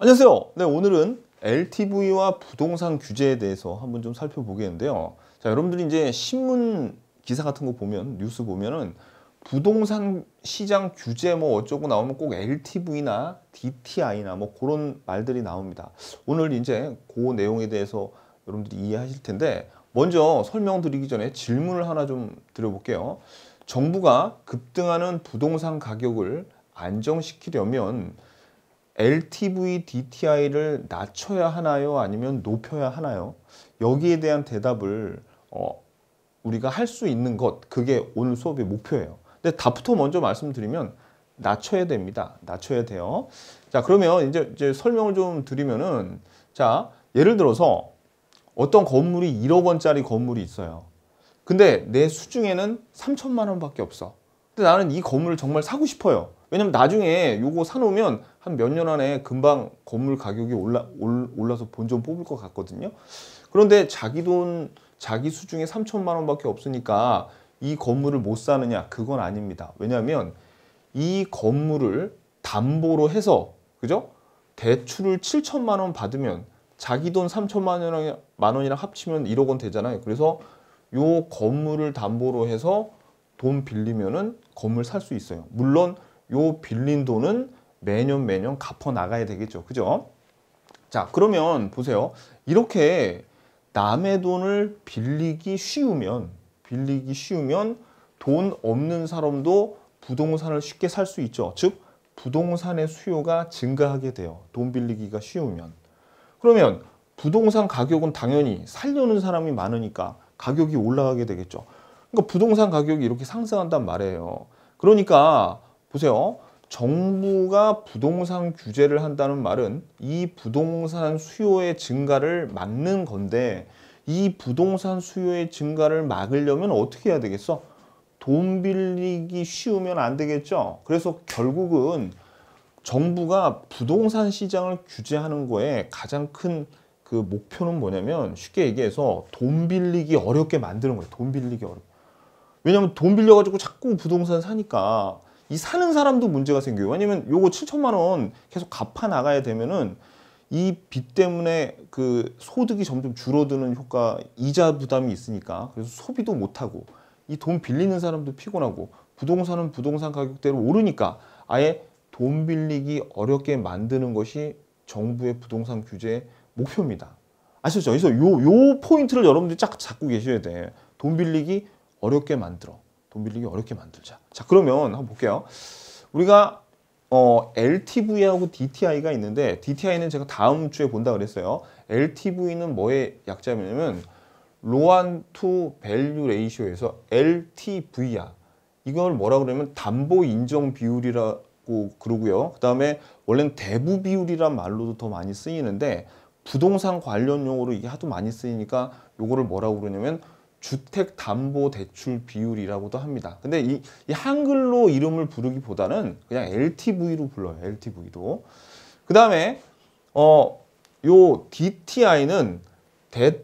안녕하세요. 네, 오늘은 LTV와 부동산 규제에 대해서 한번 좀 살펴보겠는데요. 자, 여러분들이 이제 신문 기사 같은 거 보면 뉴스 보면은 부동산 시장 규제 뭐 어쩌고 나오면 꼭 LTV나 DTI나 뭐 그런 말들이 나옵니다. 오늘 이제 그 내용에 대해서 여러분들이 이해하실 텐데 먼저 설명드리기 전에 질문을 하나 좀 드려볼게요. 정부가 급등하는 부동산 가격을 안정시키려면 LTV DTI를 낮춰야 하나요? 아니면 높여야 하나요? 여기에 대한 대답을 어, 우리가 할 수 있는 것 그게 오늘 수업의 목표예요. 근데 답부터 먼저 말씀드리면 낮춰야 됩니다. 낮춰야 돼요. 자 그러면 이제, 이제 설명을 좀 드리면은 자 예를 들어서 어떤 건물이 1억 원짜리 건물이 있어요. 근데 내 수중에는 3천만 원밖에 없어. 근데 나는 이 건물을 정말 사고 싶어요. 왜냐면 나중에 요거 사놓으면 한 몇 년 안에 금방 건물 가격이 올라, 올, 올라서 본전 뽑을 것 같거든요. 그런데 자기 돈, 자기 수중에 3천만 원밖에 없으니까 이 건물을 못 사느냐? 그건 아닙니다. 왜냐하면 이 건물을 담보로 해서, 그죠? 대출을 7천만 원 받으면 자기 돈 3천만 원이랑, 만 원이랑 합치면 1억 원 되잖아요. 그래서 요 건물을 담보로 해서 돈 빌리면은 건물 살 수 있어요. 물론 요 빌린 돈은 매년 매년 갚아 나가야 되겠죠. 그죠? 자, 그러면 보세요. 이렇게 남의 돈을 빌리기 쉬우면 빌리기 쉬우면 돈 없는 사람도 부동산을 쉽게 살 수 있죠. 즉 부동산의 수요가 증가하게 돼요. 돈 빌리기가 쉬우면. 그러면 부동산 가격은 당연히 살려는 사람이 많으니까 가격이 올라가게 되겠죠. 그러니까 부동산 가격이 이렇게 상승한단 말이에요. 그러니까 보세요. 정부가 부동산 규제를 한다는 말은 이 부동산 수요의 증가를 막는 건데 이 부동산 수요의 증가를 막으려면 어떻게 해야 되겠어? 돈 빌리기 쉬우면 안 되겠죠? 그래서 결국은 정부가 부동산 시장을 규제하는 거에 가장 큰 그 목표는 뭐냐면 쉽게 얘기해서 돈 빌리기 어렵게 만드는 거예요. 돈 빌리기 어렵게. 왜냐면 돈 빌려가지고 자꾸 부동산 사니까 이 사는 사람도 문제가 생겨요. 왜냐면 요거 7천만 원 계속 갚아 나가야 되면은 이 빚 때문에 그 소득이 점점 줄어드는 효과, 이자 부담이 있으니까 그래서 소비도 못하고 이 돈 빌리는 사람도 피곤하고 부동산은 부동산 가격대로 오르니까 아예 돈 빌리기 어렵게 만드는 것이 정부의 부동산 규제 목표입니다. 아셨죠? 그래서 요, 요 포인트를 여러분들이 쫙 잡고 계셔야 돼. 돈 빌리기 어렵게 만들어. 돈 빌리기 어렵게 만들자. 자, 그러면 한번 볼게요. 우리가 어, LTV하고 DTI가 있는데 DTI는 제가 다음 주에 본다 그랬어요. LTV는 뭐의 약자냐면 로안 투 밸류 레이쇼에서 LTV야. 이걸 뭐라 그러면 담보 인정 비율이라고 그러고요. 그다음에 원래는 대부 비율이란 말로도 더 많이 쓰이는데 부동산 관련 용어로 이게 하도 많이 쓰이니까 요거를 뭐라고 그러냐면 주택담보대출 비율이라고도 합니다. 근데 이, 이, 한글로 이름을 부르기보다는 그냥 LTV로 불러요. LTV도. 그 다음에 어, 요 DTI는 데,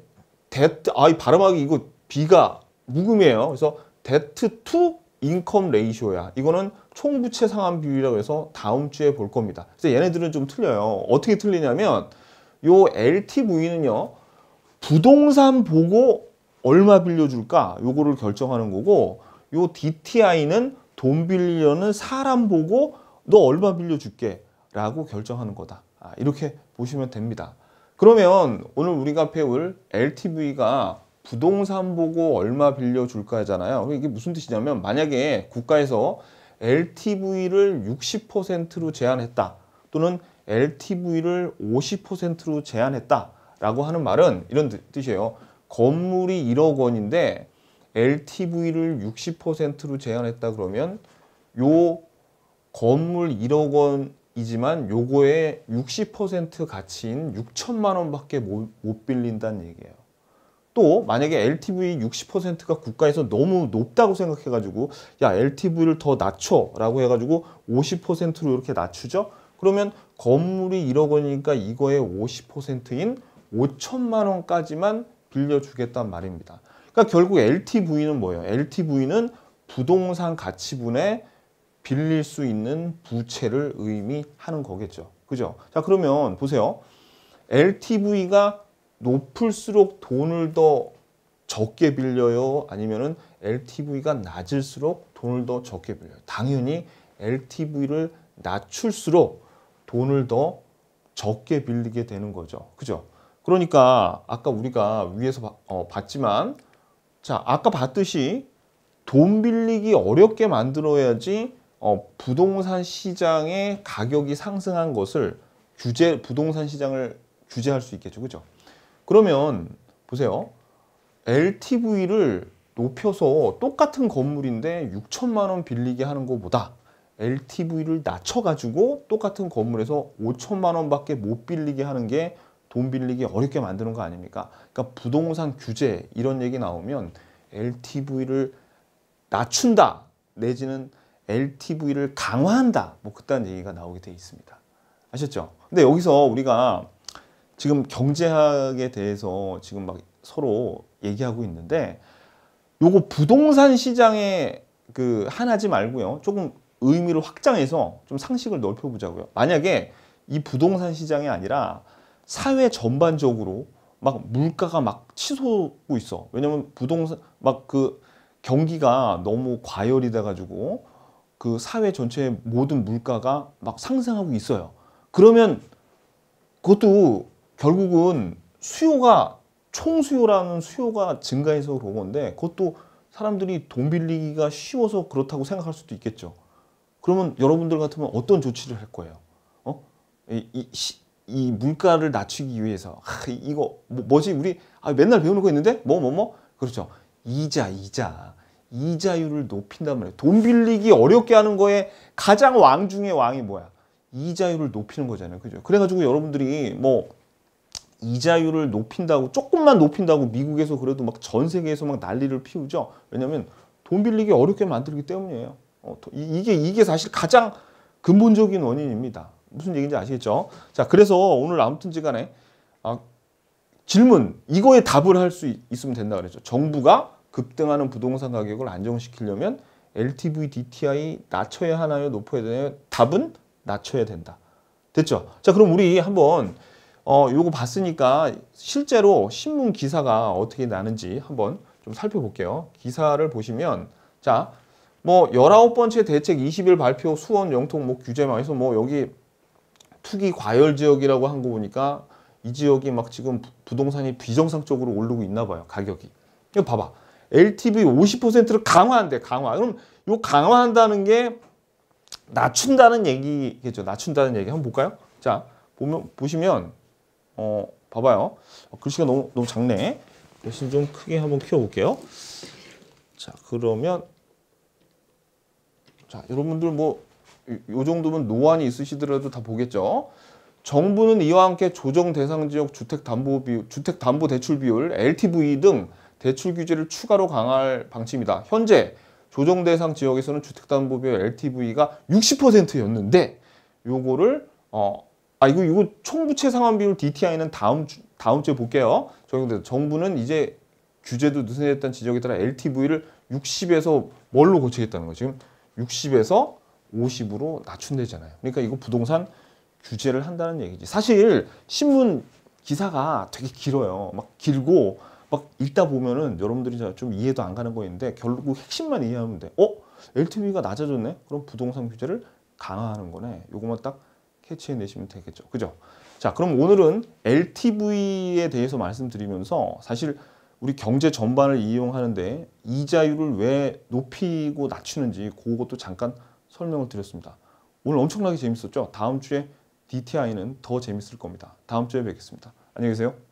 데, 아이 발음하기 이거 B가 무금이에요 그래서 데트 투 인컴 레이쇼야. 이거는 총부채 상환 비율이라고 해서 다음 주에 볼 겁니다. 그래서 얘네들은 좀 틀려요. 어떻게 틀리냐면 요 LTV는요. 부동산 보고 얼마 빌려줄까? 요거를 결정하는 거고 요 DTI는 돈빌려는 사람 보고 너 얼마 빌려줄게 라고 결정하는 거다. 아, 이렇게 보시면 됩니다. 그러면 오늘 우리가 배울 LTV가 부동산 보고 얼마 빌려줄까잖아요. 하 이게 무슨 뜻이냐면 만약에 국가에서 LTV를 60%로 제한했다 또는 LTV를 50%로 제한했다 라고 하는 말은 이런 뜻이에요. 건물이 1억 원인데 LTV를 60%로 제한했다 그러면 요 건물 1억 원이지만 요거의 60% 가치인 6천만 원밖에 못, 빌린다는 얘기예요. 또 만약에 LTV 60%가 국가에서 너무 높다고 생각해가지고 야 LTV를 더 낮춰 라고 해가지고 50%로 이렇게 낮추죠? 그러면 건물이 1억 원이니까 이거의 50%인 5천만 원까지만 빌려주겠단 말입니다. 그러니까 결국 LTV는 뭐예요? LTV는 부동산 가치분에 빌릴 수 있는 부채를 의미하는 거겠죠. 그죠? 자 그러면 보세요. LTV가 높을수록 돈을 더 적게 빌려요? 아니면 LTV가 낮을수록 돈을 더 적게 빌려요? 당연히 LTV를 낮출수록 돈을 더 적게 빌리게 되는 거죠. 그죠? 그러니까 아까 우리가 위에서 바, 어, 봤지만 자 아까 봤듯이 돈 빌리기 어렵게 만들어야지 어, 부동산 시장의 가격이 상승한 것을 규제 부동산 시장을 규제할 수 있겠죠 그죠 그러면 보세요 LTV를 높여서 똑같은 건물인데 6천만 원 빌리게 하는 것보다 LTV를 낮춰가지고 똑같은 건물에서 5천만 원밖에 못 빌리게 하는 게돈 빌리기 어렵게 만드는 거 아닙니까? 그러니까 부동산 규제 이런 얘기 나오면 LTV를 낮춘다 내지는 LTV를 강화한다 뭐 그딴 얘기가 나오게 돼 있습니다. 아셨죠? 근데 여기서 우리가 지금 경제학에 대해서 지금 막 서로 얘기하고 있는데 요거 부동산 시장의 그 하나지 말고요. 조금 의미를 확장해서 좀 상식을 넓혀보자고요. 만약에 이 부동산 시장이 아니라 사회 전반적으로 막 물가가 막 치솟고 있어. 왜냐면 부동산 막 그 경기가 너무 과열이 돼가지고 그 사회 전체의 모든 물가가 막 상승하고 있어요. 그러면 그것도 결국은 수요가 총수요라는 수요가 증가해서 그런 건데 그것도 사람들이 돈 빌리기가 쉬워서 그렇다고 생각할 수도 있겠죠. 그러면 여러분들 같으면 어떤 조치를 할 거예요? 어? 이, 이 시, 이 물가를 낮추기 위해서 하, 이거 뭐, 지 우리 아, 맨날 배우는 거 있는데 뭐 뭐뭐 뭐, 뭐? 그렇죠 이자 이자 이자율을 높인단 말이에요 돈 빌리기 어렵게 하는 거에 가장 왕 중에 왕이 뭐야 이자율을 높이는 거잖아요 그죠 그래가지고 여러분들이 뭐 이자율을 높인다고 조금만 높인다고 미국에서 그래도 막 전 세계에서 막 난리를 피우죠 왜냐면 돈 빌리기 어렵게 만들기 때문이에요 어, 이게 이게 사실 가장 근본적인 원인입니다 무슨 얘기인지 아시겠죠? 자, 그래서 오늘 아무튼지 간에 아, 질문, 이거에 답을 할 수 있으면 된다 그랬죠. 정부가 급등하는 부동산 가격을 안정시키려면 LTV, DTI 낮춰야 하나요? 높아야 되나요? 답은 낮춰야 된다. 됐죠? 자, 그럼 우리 한번 어, 요거 봤으니까 실제로 신문 기사가 어떻게 나는지 한번 좀 살펴볼게요. 기사를 보시면 자, 뭐 열아홉 번째 대책 20일 발표 수원 영통 뭐 규제망에서 뭐 여기 투기 과열 지역이라고 한 거 보니까 이 지역이 막 지금 부동산이 비정상적으로 오르고 있나 봐요. 가격이. 이거 봐봐. LTV 50%를 강화한대. 강화. 그럼 요 강화한다는 게 낮춘다는 얘기겠죠. 낮춘다는 얘기 한번 볼까요? 자, 보면 보시면 어, 봐봐요. 어, 글씨가 너무 너무 작네. 대신 좀 크게 한번 키워 볼게요. 자, 그러면 자, 여러분들 뭐요 정도면 노안이 있으시더라도 다 보겠죠. 정부는 이와 함께 조정 대상 지역 주택 담보 비율 주택 담보 대출 비율 LTV 등 대출 규제를 추가로 강화할 방침이다. 현재 조정 대상 지역에서는 주택 담보 비율 LTV가 60%였는데 요거를 어 아 이거 이거 총부채 상환 비율 DTI는 다음 주, 다음 주에 볼게요. 적용돼서 정부는 이제 규제도 느슨했던 지적에 따라 LTV를 60에서 뭘로 고치겠다는 거예 지금 60에서 50으로 낮춘대잖아요. 그러니까 이거 부동산 규제를 한다는 얘기지. 사실 신문 기사가 되게 길어요. 막 길고 막 읽다 보면은 여러분들이 좀 이해도 안 가는 거있는데 결국 핵심만 이해하면 돼. 어? LTV가 낮아졌네? 그럼 부동산 규제를 강화하는 거네. 요것만 딱 캐치해내시면 되겠죠. 그죠? 자, 그럼 오늘은 LTV에 대해서 말씀드리면서 사실 우리 경제 전반을 이용하는데 이자율을 왜 높이고 낮추는지 그것도 잠깐 설명을 드렸습니다. 오늘 엄청나게 재밌었죠? 다음 주에 DTI는 더 재밌을 겁니다. 다음 주에 뵙겠습니다. 안녕히 계세요.